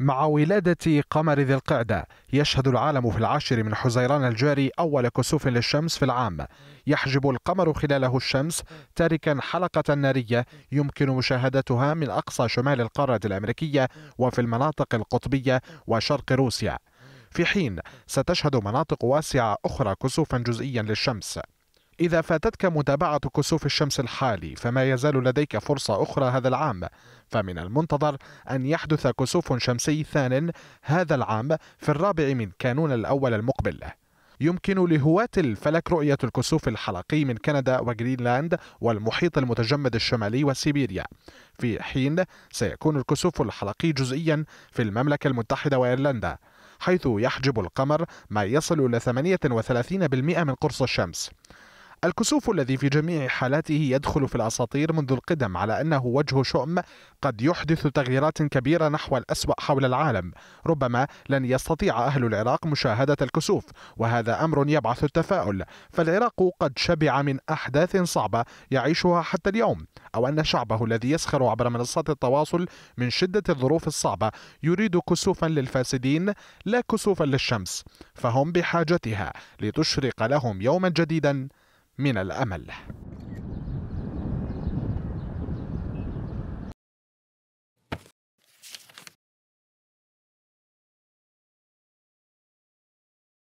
مع ولادة قمر ذي القعدة يشهد العالم في العاشر من حزيران الجاري أول كسوف للشمس في العام يحجب القمر خلاله الشمس تاركا حلقة نارية يمكن مشاهدتها من أقصى شمال القارة الأمريكية وفي المناطق القطبية وشرق روسيا في حين ستشهد مناطق واسعة أخرى كسوفا جزئيا للشمس إذا فاتتك متابعة كسوف الشمس الحالي فما يزال لديك فرصة أخرى هذا العام فمن المنتظر أن يحدث كسوف شمسي ثان هذا العام في الرابع من كانون الأول المقبل يمكن لهواة الفلك رؤية الكسوف الحلقي من كندا وجرينلاند والمحيط المتجمد الشمالي وسيبيريا في حين سيكون الكسوف الحلقي جزئيا في المملكة المتحدة وإيرلندا حيث يحجب القمر ما يصل إلى 38% من قرص الشمس الكسوف الذي في جميع حالاته يدخل في الأساطير منذ القدم على أنه وجه شؤم قد يحدث تغييرات كبيرة نحو الأسوأ حول العالم ربما لن يستطيع أهل العراق مشاهدة الكسوف وهذا أمر يبعث التفاؤل فالعراق قد شبع من أحداث صعبة يعيشها حتى اليوم أو أن شعبه الذي يسخر عبر منصات التواصل من شدة الظروف الصعبة يريد كسوفا للفاسدين لا كسوفا للشمس فهم بحاجتها لتشرق لهم يوما جديدا من الأمل